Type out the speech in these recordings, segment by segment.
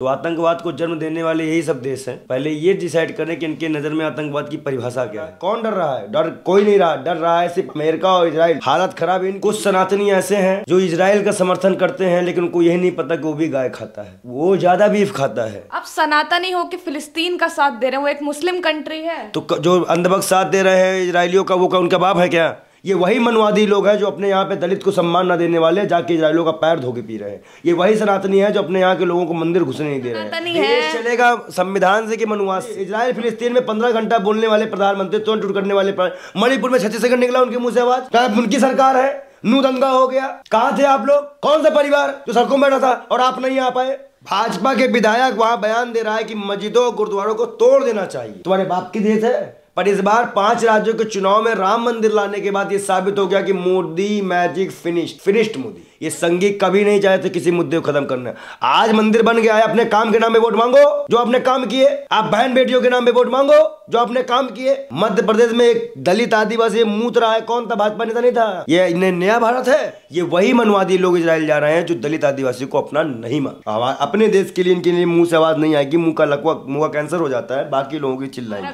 तो आतंकवाद को जन्म देने वाले यही सब देश हैं पहले ये डिसाइड करें कि इनके नज़र में आतंकवाद की परिभाषा क्या है कौन डर रहा है डर कोई नहीं रहा डर रहा है सिर्फ अमेरिका और इसराइल हालत खराब है कुछ सनातनी ऐसे हैं जो इसराइल का समर्थन करते हैं लेकिन उनको यही नहीं पता की वो भी गाय खाता है वो ज्यादा बीफ खाता है अब सनातनी हो की फिलिस्तीन का साथ दे रहे हैं वो एक मुस्लिम कंट्री है तो जो अंधभक्त साथ दे रहे हैं इसराइलियों का वो उनका बाप है क्या ये वही मनवादी लोग हैं जो अपने यहाँ पे दलित को सम्मान ना देने वाले जाके इसराइलों का पैर धोके पी रहे हैं ये वही सनातनी है जो अपने यहाँ के लोगों को मंदिर घुसने नहीं दे रहे हैं चलेगा संविधान से कि मनुआ इसराइल फिलिस्तीन में पंद्रह घंटा बोलने वाले प्रधानमंत्री तुरंत टूट करने वाले मणिपुर में छत्तीस सेकंड निकला उनके मुंह से आवाज क्या उनकी सरकार है नू दंगा हो गया कहा थे आप लोग कौन सा परिवार जो सड़कों में बैठा था और आप नहीं आ पाए भाजपा के विधायक वहां बयान दे रहा है कि मस्जिदों और गुरुद्वारों को तोड़ देना चाहिए तुम्हारे बाप की देश है पर इस बार पांच राज्यों के चुनाव में राम मंदिर लाने के बाद यह साबित हो गया कि Modi magic finished finished Modi ये संघी कभी नहीं चाहे थे किसी मुद्दे को खत्म करना आज मंदिर बन गया है अपने काम के नाम पे वोट मांगो जो आपने काम किए आप बहन बेटियों के नाम पे वोट मांगो जो आपने काम किए मध्य प्रदेश में एक दलित आदिवासी मूत रहा है कौन था भाजपा नेता नहीं था ये इन्हें नया भारत है ये वही मनवादी लोग इसराइल जा रहे हैं जो दलित आदिवासी को अपना नहीं मान अपने देश के लिए इनके लिए मुंह से आवाज नहीं आएगी मुंह का लकवा मुंह का कैंसर हो जाता है बाकी लोगों की चिल्लाए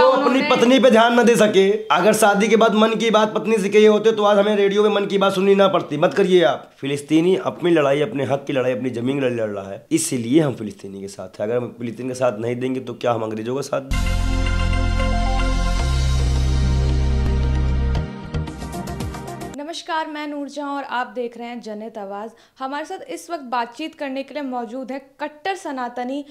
अपनी पत्नी पे ध्यान न दे सके अगर शादी के बाद मन की बात पत्नी से कही होते तो आज हमें रेडियो में मन की बात सुननी ना पड़ती मत करिए समझिए आप फिलिस्तीनी अपनी लड़ाई अपने हक की लड़ाई अपनी जमीन लड़ रहा है इसलिए हम फिलिस्तीनी के साथ है अगर हम फिलिस्तीन के साथ नहीं देंगे तो क्या हम अंग्रेजों के साथ नमस्कार मैं नूरजहां और आप देख रहे हैं जनित आवाज़ हमारे साथ इस वक्त बातचीत करने के लिए मौजूद है कट्टर सनातनी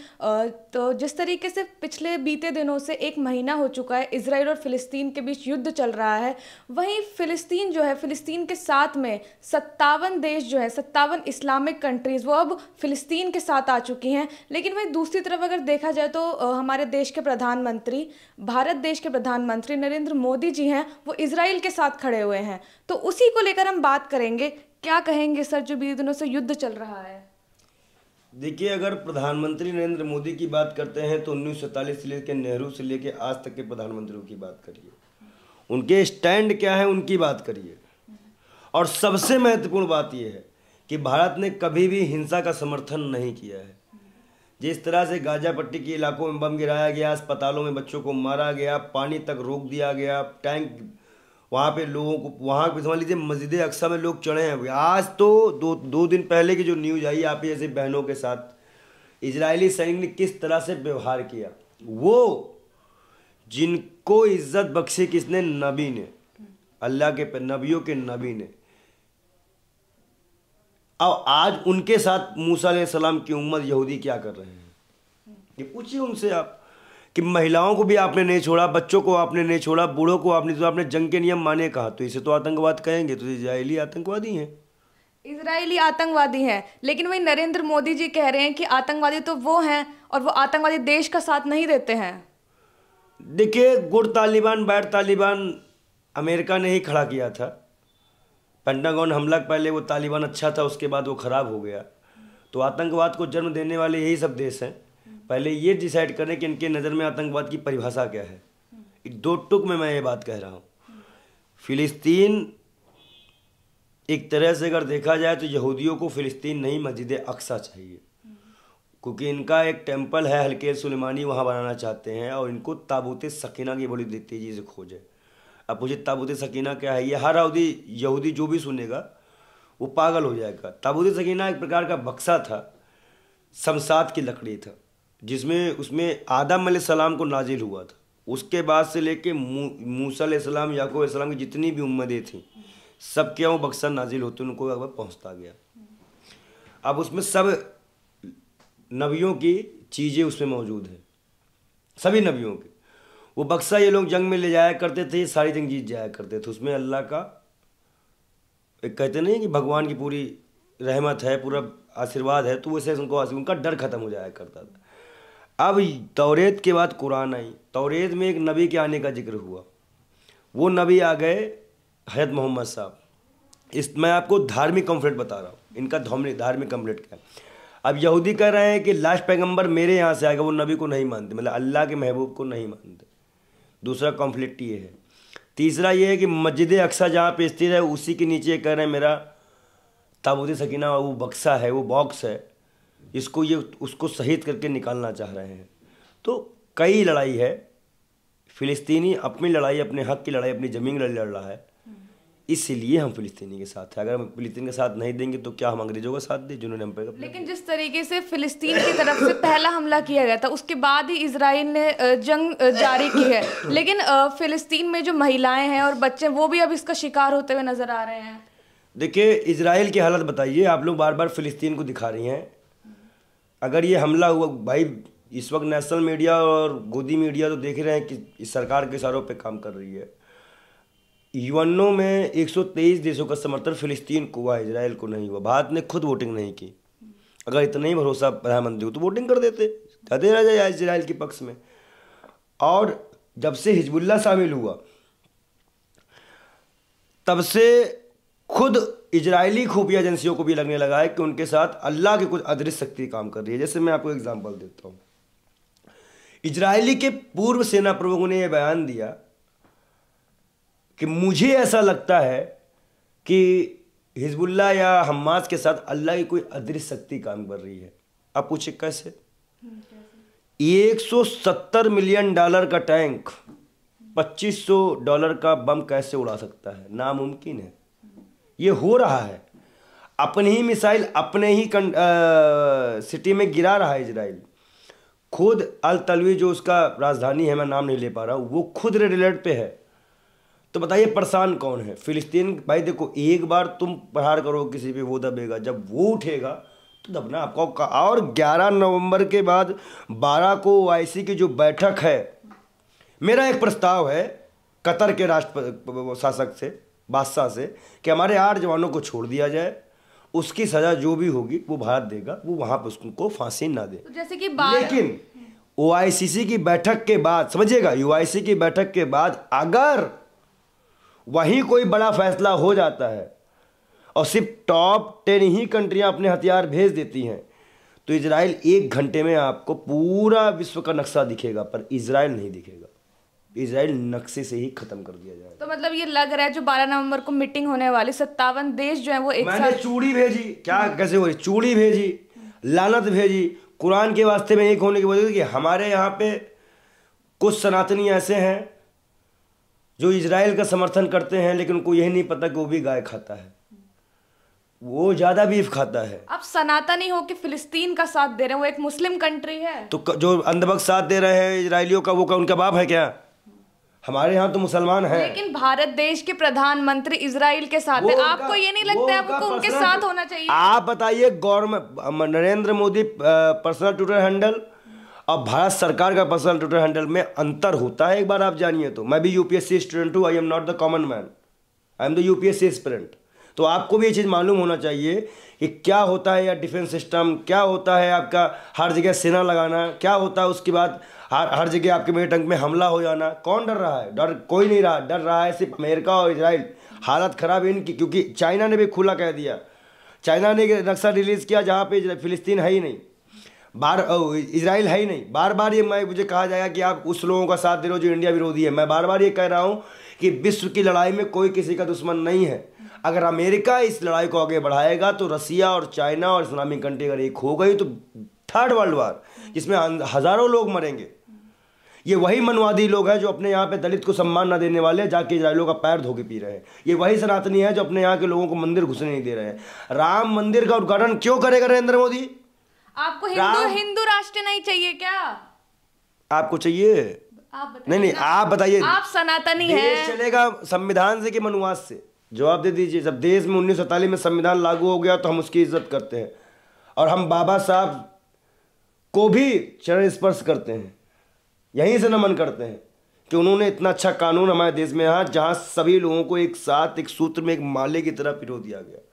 तो जिस तरीके से पिछले बीते दिनों से एक महीना हो चुका है इसराइल और फिलिस्तीन के बीच युद्ध चल रहा है वहीं फिलिस्तीन जो है फिलिस्तीन के साथ में सत्तावन देश जो है सत्तावन इस्लामिक कंट्रीज़ वो अब फिलिस्तीन के साथ आ चुकी हैं लेकिन वहीं दूसरी तरफ अगर देखा जाए तो हमारे देश के प्रधानमंत्री भारत देश के प्रधानमंत्री नरेंद्र मोदी जी हैं वो इसराइल के साथ खड़े हुए हैं तो उसी को लेकर हम बात करेंगे क्या कहेंगे सर जो बीते दिनों से युद्ध चल रहा है देखिए अगर प्रधानमंत्री नरेंद्र मोदी की बात करते हैं तो उन्नीस से लेकर नेहरू से लेकर आज तक के प्रधानमंत्रियों की बात करिए उनके स्टैंड क्या है उनकी बात करिए और सबसे महत्वपूर्ण बात यह है कि भारत ने कभी भी हिंसा का समर्थन नहीं किया है जिस तरह से गाजा पट्टी के इलाकों में बम गिराया गया अस्पतालों में बच्चों को मारा गया पानी तक रोक दिया गया टैंक वहाँ पे लोगों को वहाँ पे समझ लीजिए मस्जिद अक्सा में लोग चढ़े हैं आज तो दो दो दिन पहले की जो न्यूज आई आप जैसे बहनों के साथ इजरायली सैनिक ने किस तरह से व्यवहार किया वो जिनको इज्जत बख्शी किसने नबी ने अल्लाह के नबियों के नबी ने अब आज उनके साथ मूसा सलाम की उम्मत यहूदी क्या कर रहे हैं ये पूछिए उनसे आप कि महिलाओं को भी आपने नहीं छोड़ा बच्चों को आपने नहीं छोड़ा बूढ़ों को आपने तो आपने जंग के नियम माने कहा तो इसे तो आतंकवाद कहेंगे तो इसराइली आतंकवादी हैं इसराइली आतंकवादी हैं लेकिन वही नरेंद्र मोदी जी कह रहे हैं कि आतंकवादी तो वो हैं और वो आतंकवादी देश का साथ नहीं देते हैं देखिए good Taliban bad Taliban America ने ही खड़ा किया था पेंटागन हमला पहले वो तालिबान अच्छा था उसके बाद वो ख़राब हो गया तो आतंकवाद को जन्म देने वाले यही सब देश हैं पहले ये डिसाइड करें कि इनके नज़र में आतंकवाद की परिभाषा क्या है एक दो टुक में मैं ये बात कह रहा हूँ फिलिस्तीन एक तरह से अगर देखा जाए तो यहूदियों को फिलिस्तीन नहीं मस्जिद अक्सा चाहिए क्योंकि इनका एक टेम्पल है हल्के सुलेमानी वहाँ बनाना चाहते हैं और इनको ताबूत सकीना की बड़ी तेज़ी से खोज है अब मुझे ताबूत सकीना क्या है ये हर अवधि यहूदी जो भी सुनेगा वो पागल हो जाएगा ताबूत सकीना एक प्रकार का बक्सा था शमसाद की लकड़ी था जिसमें उसमें आदम सलाम को नाजिल हुआ था उसके बाद से लेके सलाम याकूब सलाम की जितनी भी उम्मदें थीं सब क्या वो बक्सा नाजिल होते उनको अब पहुँचता गया अब उसमें सब नबियों की चीज़ें उसमें मौजूद हैं सभी नबियों के वो बक्सा ये लोग जंग में ले जाया करते थे सारी जंग जीत जाया करते थे उसमें अल्लाह का एक कहते नहीं कि भगवान की पूरी रहमत है पूरा आशीर्वाद है तो वैसे उनको उनका डर खत्म हो जाया करता था अब तौरेत के बाद कुरान आई तौरेत में एक नबी के आने का जिक्र हुआ वो नबी आ गए हैत मोहम्मद साहब इस मैं आपको धार्मिक कम्फ्लेट बता रहा हूँ इनका धार्मिक धार्मिक कम्फ्लेट क्या है अब यहूदी कह रहे हैं कि लास्ट पैगंबर मेरे यहाँ से आएगा वो नबी को नहीं मानते मतलब अल्लाह के महबूब को नहीं मानते दूसरा कॉन्फ्लिक्ट ये है तीसरा ये है कि मस्जिद अक्सा जहाँ पे स्थिर है उसी के नीचे कह रहे हैं मेरा ताबूत सकीना वो बक्सा है वो बॉक्स है इसको ये उसको शहीद करके निकालना चाह रहे हैं तो कई लड़ाई है फ़िलिस्तीनी अपनी लड़ाई अपने हक की लड़ाई अपनी ज़मीन लड़ाई लड़ रहा है इसीलिए हम फिलिस्तीनी के साथ हैं अगर हम फिलिस्तीन के साथ नहीं देंगे तो क्या हम अंग्रेजों का साथ दें जिन्होंने हम पर लेकिन जिस तरीके से फिलिस्तीन की तरफ से पहला हमला किया गया था उसके बाद ही इसराइल ने जंग जारी की है लेकिन फिलिस्तीन में जो महिलाएं हैं और बच्चे वो भी अब इसका शिकार होते हुए नजर आ रहे हैं देखिए इसराइल की हालत बताइए आप लोग बार बार फिलिस्तीन को दिखा रही हैं अगर ये हमला हुआ भाई इस वक्त नेशनल मीडिया और गोदी मीडिया तो देख रहे हैं कि इस सरकार के इशारों पे काम कर रही है यूनो में 123 देशों का समर्थन फिलिस्तीन को हुआ इसराइल को नहीं हुआ भारत ने खुद वोटिंग नहीं की अगर इतना ही भरोसा प्रधानमंत्री को तो वोटिंग कर देते अधे रह जाए इसराइल के पक्ष में और जब से हिजबुल्ला शामिल हुआ तब से खुद इजरायली खुफिया एजेंसियों को भी लगने लगा है कि उनके साथ अल्लाह की कुछ अदृश्य शक्ति काम कर रही है जैसे मैं आपको एग्जाम्पल देता हूँ इजरायली के पूर्व सेना प्रमुख ने यह बयान दिया कि मुझे ऐसा लगता है कि हिजबुल्ला या हमास के साथ अल्लाह की कोई अदृश्य शक्ति काम कर रही है आप पूछे कैसे 170 मिलियन डॉलर का टैंक 2500 डॉलर का बम कैसे उड़ा सकता है नामुमकिन है ये हो रहा है अपने ही मिसाइल अपने ही कं, आ, सिटी में गिरा रहा है इसराइल खुद अल तलवी जो उसका राजधानी है मैं नाम नहीं ले पा रहा हूँ वो खुद रेड अलर्ट पे है तो बताइए परेशान कौन है फिलिस्तीन भाई देखो एक बार तुम प्रहार करो किसी पे वो दबेगा जब वो उठेगा तो दबना आपको और 11 नवंबर के बाद 12 को आईसी की जो बैठक है मेरा एक प्रस्ताव है कतर के राष्ट्र शासक से बादशाह से कि हमारे आठ जवानों को छोड़ दिया जाए उसकी सज़ा जो भी होगी वो भारत देगा वो वहाँ पर उसको फांसी ना दे तो जैसे कि लेकिन ओ की बैठक के बाद समझिएगा यू की बैठक के बाद अगर वहीं कोई बड़ा फैसला हो जाता है और सिर्फ टॉप टेन ही कंट्रियां अपने हथियार भेज देती हैं तो इसराइल एक घंटे में आपको पूरा विश्व का नक्शा दिखेगा पर इसराइल नहीं दिखेगा इसराइल नक्शे से ही खत्म कर दिया जाए तो मतलब ये लग रहा है जो 12 नवंबर को मीटिंग होने वाली सत्तावन देश जो है वो एक मैंने साथ... चूड़ी भेजी क्या कैसे हो रही चूड़ी भेजी लानत भेजी कुरान के वास्ते में एक होने की वजह कि हमारे यहाँ पे कुछ सनातनी ऐसे हैं जो इसराइल का समर्थन करते हैं लेकिन उनको यही नहीं पता कि वो भी गाय खाता है वो ज्यादा बीफ खाता है अब सनातनी हो कि फिलिस्तीन का साथ दे रहे हैं वो एक मुस्लिम कंट्री है तो जो अंधबक साथ दे रहे हैं इसराइलियों का वो का उनका बाप है क्या हमारे यहाँ तो मुसलमान हैं लेकिन भारत देश के प्रधानमंत्री इसराइल के साथ है आपको ये नहीं लगता है आपको उनके साथ होना चाहिए आप बताइए government Narendra Modi personal Twitter handle और भारत सरकार का पर्सनल ट्विटर हैंडल में अंतर होता है एक बार आप जानिए तो मैं भी यूपीएससी स्टूडेंट हूँ I am not the common man I am the UPSC student तो आपको भी ये चीज़ मालूम होना चाहिए कि क्या होता है या डिफेंस सिस्टम क्या होता है आपका हर जगह सेना लगाना क्या होता है उसके बाद हर हर जगह आपके मेरे टंक में हमला हो जाना कौन डर रहा है डर कोई नहीं रहा डर रहा है सिर्फ अमेरिका और इसराइल हालत ख़राब है इनकी क्योंकि चाइना ने भी खुला कह दिया चाइना ने नक्शा रिलीज़ किया जहाँ पे फिलिस्तीन है ही नहीं बार इसराइल है ही नहीं बार बार ये मैं मुझे कहा जाएगा कि आप उस लोगों का साथ दे रहे हो जो इंडिया विरोधी है मैं बार बार ये कह रहा हूँ कि विश्व की लड़ाई में कोई किसी का दुश्मन नहीं है अगर अमेरिका इस लड़ाई को आगे बढ़ाएगा तो रसिया और चाइना और इस्लामिक कंट्री अगर एक हो गई तो थर्ड वर्ल्ड वार जिसमें हज़ारों लोग मरेंगे ये वही मनवादी लोग हैं जो अपने यहाँ पे दलित को सम्मान ना देने वाले जाके इसराइलों का पैर धो के पी रहे हैं ये वही सनातनी है जो अपने यहाँ के लोगों को मंदिर घुसने नहीं दे रहे हैं राम मंदिर का उद्घाटन क्यों करेगा नरेंद्र मोदी आपको हिंदू हिंदू राष्ट्र नहीं चाहिए क्या आपको चाहिए आप नहीं नहीं आप बताइए आप सनातनी है चलेगा संविधान से कि मनुवाद से जवाब दे दीजिए जब देश में उन्नीस में संविधान लागू हो गया तो हम उसकी इज्जत करते हैं और हम बाबा साहब को भी चरण स्पर्श करते हैं यहीं से नमन करते हैं कि उन्होंने इतना अच्छा कानून हमारे देश में यहाँ जहाँ सभी लोगों को एक साथ एक सूत्र में एक माले की तरह पिरो दिया गया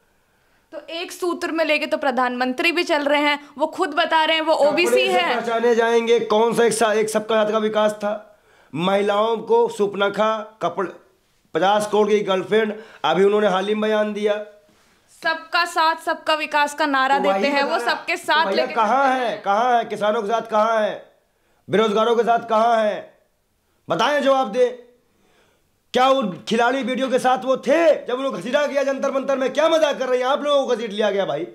तो एक सूत्र में लेके तो प्रधानमंत्री भी चल रहे हैं वो खुद बता रहे हैं वो ओबीसी है पहचाने जाएंगे कौन सा एक, सा, एक सबका साथ का विकास था महिलाओं को सुपनखा कपड़े पचास करोड़ की गर्लफ्रेंड अभी उन्होंने हाल ही में बयान दिया सबका साथ सबका विकास का नारा तो देते हैं वो सबके तो साथ तो लेके कहाँ है कहाँ है किसानों के साथ कहाँ है बेरोजगारों के साथ कहाँ हैं बताएं जवाब दे क्या वो खिलाड़ी वीडियो के साथ वो थे जब उन्होंने घसीटा गया जंतर मंतर में क्या मजाक कर रहे हैं आप लोगों को घसीट लिया गया भाई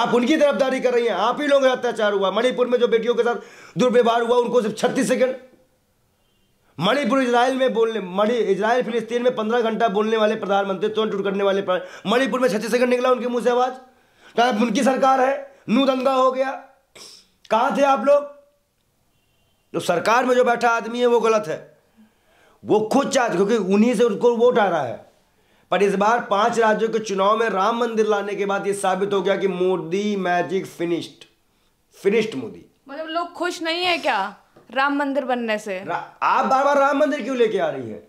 आप उनकी तरफदारी कर रही हैं आप ही लोगों का अत्याचार हुआ मणिपुर में जो बेटियों के साथ दुर्व्यवहार हुआ उनको सिर्फ छत्तीस सेकंड मणिपुर इसराइल में बोलने मणि इसराइल फिलिस्तीन में पंद्रह घंटा बोलने वाले प्रधानमंत्री तुरंत टूट करने वाले मणिपुर में छत्तीस सेकंड निकला उनके मुंह से आवाज उनकी सरकार है नू दंगा हो गया कहा थे आप लोग जो सरकार में जो बैठा आदमी है वो गलत है वो खुद चाहते क्योंकि उन्हीं से उनको वोट आ रहा है पर इस बार पांच राज्यों के चुनाव में राम मंदिर लाने के बाद ये साबित हो गया कि Modi magic finished finished Modi मतलब लोग खुश नहीं है क्या राम मंदिर बनने से आप बार बार राम मंदिर क्यों लेके आ रही है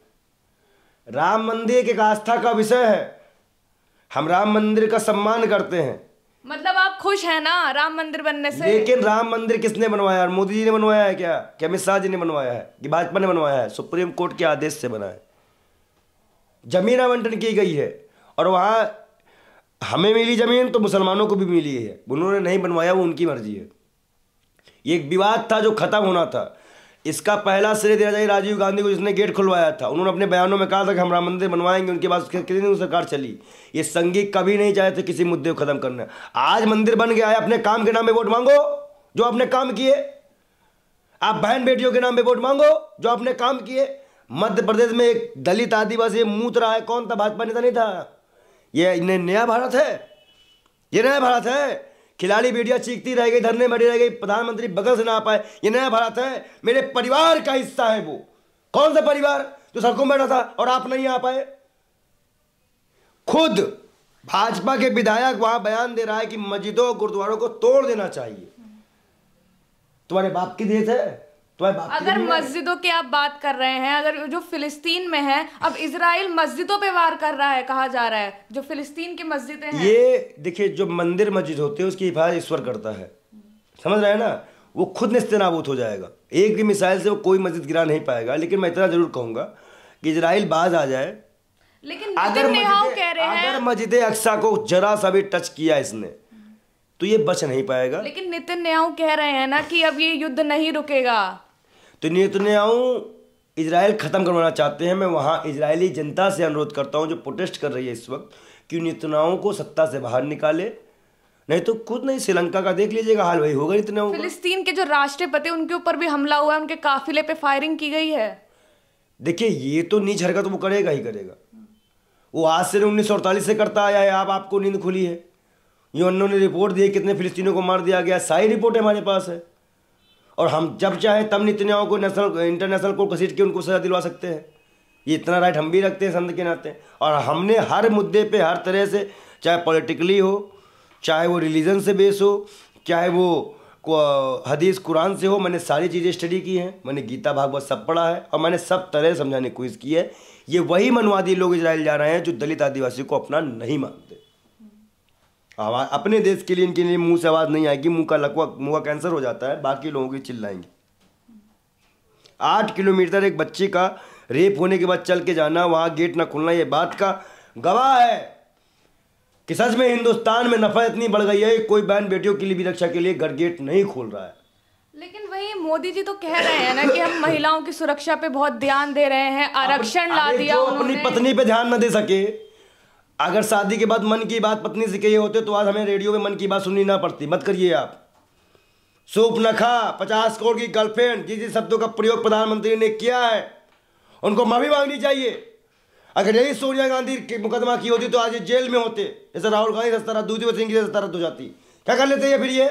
राम मंदिर एक आस्था का विषय है हम राम मंदिर का सम्मान करते हैं मतलब आप खुश हैं ना राम मंदिर बनने से लेकिन राम मंदिर किसने बनवाया मोदी जी ने बनवाया है क्या क्या अमित शाह जी ने बनवाया है कि भाजपा ने बनवाया है सुप्रीम कोर्ट के आदेश से बना है जमीन आवंटन की गई है और वहाँ हमें मिली जमीन तो मुसलमानों को भी मिली है उन्होंने नहीं बनवाया वो उनकी मर्जी है ये एक विवाद था जो खत्म होना था इसका पहला श्रेय देना चाहिए राजीव गांधी को जिसने गेट खुलवाया था उन्होंने अपने बयानों में कहा था कि हम राम मंदिर बनवाएंगे उनके पास कितनी दिन सरकार चली ये संघी कभी नहीं चाहे थे किसी मुद्दे को खत्म करना आज मंदिर बन गया है अपने काम के नाम पे वोट मांगो जो आपने काम किए आप बहन बेटियों के नाम पे वोट मांगो जो आपने काम किए मध्य प्रदेश में एक दलित आदिवासी मूत रहा है कौन था भाजपा नेता नहीं था ये नया भारत है ये नया भारत है खिलाड़ी बेटियां चीखती रह गई धरने बैठी रह गई प्रधानमंत्री बगल से ना पाए ये नया भारत है मेरे परिवार का हिस्सा है वो कौन सा परिवार जो सड़कों में बैठा था और आप नहीं आ पाए खुद भाजपा के विधायक वहां बयान दे रहा है कि मस्जिदों गुरुद्वारों को तोड़ देना चाहिए तुम्हारे बाप की देश है तो अगर मस्जिदों की आप बात कर रहे हैं अगर जो फिलिस्तीन में है अब इसराइल मस्जिदों पे वार कर रहा है कहा जा रहा है जो फिलिस्तीन की मस्जिदें हैं ये देखिए जो मंदिर मस्जिद होती है उसकी हिफाजत ईश्वर करता है समझ रहे हैं ना वो खुद निस्तनाबूत हो जाएगा एक भी मिसाइल से वो कोई मस्जिद गिरा नहीं पाएगा लेकिन मैं इतना जरूर कहूंगा कि इसराइल बाज आ जाए लेकिन अगर मस्जिद अक्सा को जरा सा भी टच किया इसने तो ये बच नहीं पाएगा लेकिन नितिन न्याय कह रहे हैं ना कि अब ये युद्ध नहीं रुकेगा तो नेतन्याहू इसराइल ख़त्म करवाना चाहते हैं मैं वहाँ इसराइली जनता से अनुरोध करता हूँ जो प्रोटेस्ट कर रही है इस वक्त कि नेतन्याहू को सत्ता से बाहर निकाले नहीं तो खुद नहीं श्रीलंका का देख लीजिएगा हाल वही होगा इतना फिलिस्तीन के जो राष्ट्रपति उनके ऊपर भी हमला हुआ है उनके काफिले पे फायरिंग की गई है देखिए ये तो नीच हरकत वो करेगा ही करेगा वो आज से उन्नीस से करता आया है आप आपको नींद खुली है ये ने रिपोर्ट दी है कितने फिलिस्तीनों को मार दिया गया सारी रिपोर्ट हमारे पास है और हम जब चाहें तब नितन्याओं को नेशनल इंटरनेशनल कोर्ट घसीट के उनको सजा दिलवा सकते हैं ये इतना राइट हम भी रखते हैं संत के नाते और हमने हर मुद्दे पे हर तरह से चाहे पॉलिटिकली हो चाहे वो रिलीजन से बेस हो चाहे वो हदीस कुरान से हो मैंने सारी चीज़ें स्टडी की हैं मैंने गीता भागवत सब पढ़ा है और मैंने सब तरह समझाने की कोशिश की है ये वही मनवादी लोग इसराइल जा रहे हैं जो दलित आदिवासी को अपना नहीं मानते आवाज अपने देश के लिए इनके लिए मुंह से आवाज़ नहीं आएगी मुंह का लकवा मुंह का कैंसर हो जाता है बाकी लोगों की चिल्लाएंगे आठ किलोमीटर एक बच्चे का रेप होने के बाद चल के जाना वहाँ गेट ना खुलना ये बात का गवाह है कि सच में हिंदुस्तान में नफरत इतनी बढ़ गई है कोई बहन बेटियों के लिए भी रक्षा के लिए घर गेट नहीं खोल रहा है लेकिन वही मोदी जी तो कह रहे हैं ना कि हम महिलाओं की सुरक्षा पे बहुत ध्यान दे रहे हैं आरक्षण ला दिया अपनी पत्नी पे ध्यान न दे सके अगर शादी के बाद मन की बात पत्नी से कही होते तो आज हमें रेडियो में मन की बात सुननी ना पड़ती मत करिए आप सूप नखा पचास करोड़ की गर्लफ्रेंड जिस जिस शब्दों का प्रयोग प्रधानमंत्री ने किया है उनको माफी मांगनी चाहिए अगर यही सोनिया गांधी के मुकदमा की होती तो आज ये जेल में होते जैसे राहुल गांधी सस्ता रद्द सिंह की रस्ता रद्द हो जाती क्या कर लेते हैं फिर ये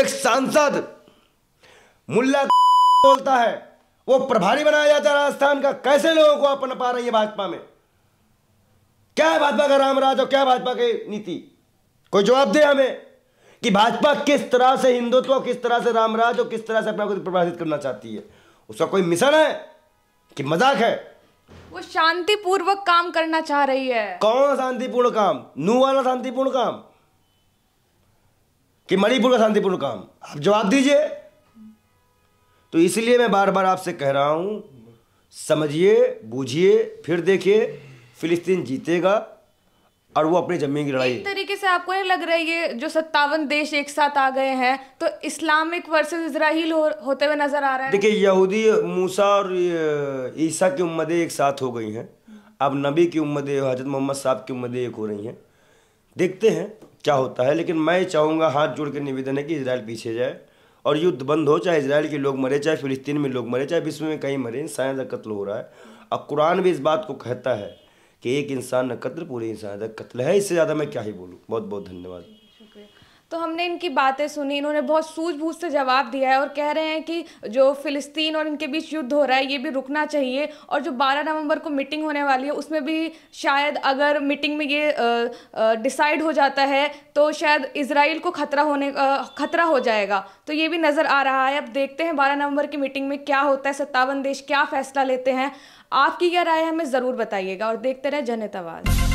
एक सांसद मुल्ला बोलता है वो प्रभारी बनाया जाता है राजस्थान का कैसे लोगों को अपना पा रही है भाजपा में क्या है भाजपा का रामराज और क्या भाजपा की नीति कोई जवाब दे हमें कि भाजपा किस तरह से हिंदुत्व किस तरह से रामराज और किस तरह से अपना को प्रभावित करना चाहती है उसका कोई मिशन है कि मजाक है वो शांतिपूर्वक काम करना चाह रही है कौन शांतिपूर्ण काम नू वाला शांतिपूर्ण काम कि मणिपुर का शांतिपूर्ण काम आप जवाब दीजिए तो इसलिए मैं बार बार आपसे कह रहा हूं समझिए बूझिए फिर देखिए फिलिस्तीन जीतेगा और वो अपनी जमीन की लड़ाई एक तरीके से आपको ये लग रहा है ये जो सत्तावन देश एक साथ आ गए हैं तो इस्लामिक वर्सेस इसराइल हो, होते हुए नजर आ रहा है देखिए यहूदी मूसा और ईसा की उम्मदें एक साथ हो गई हैं अब नबी की उम्मदे हजरत मोहम्मद साहब की उम्मदें एक हो रही हैं देखते हैं क्या होता है लेकिन मैं चाहूँगा हाथ जोड़ के निवेदन है कि इसराइल पीछे जाए और युद्ध बंद हो चाहे इसराइल के लोग मरे चाहे फिलिस्तीन में लोग मरे चाहे विश्व में कहीं मरे इंसान का कत्ल हो रहा है अब कुरान भी इस बात को कहता है कि एक इंसान न कत्ल पूरे इंसान का तो कत्ल है इससे ज़्यादा मैं क्या ही बोलूँ बहुत बहुत धन्यवाद तो हमने इनकी बातें सुनी इन्होंने बहुत सूझबूझ से जवाब दिया है और कह रहे हैं कि जो फिलिस्तीन और इनके बीच युद्ध हो रहा है ये भी रुकना चाहिए और जो 12 नवंबर को मीटिंग होने वाली है उसमें भी शायद अगर मीटिंग में ये डिसाइड हो जाता है तो शायद इसराइल को खतरा होने खतरा हो जाएगा तो ये भी नज़र आ रहा है अब देखते हैं बारह नवंबर की मीटिंग में क्या होता है सत्तावन देश क्या फैसला लेते हैं आपकी क्या राय है हमें ज़रूर बताइएगा और देखते रहे जनता आवाज़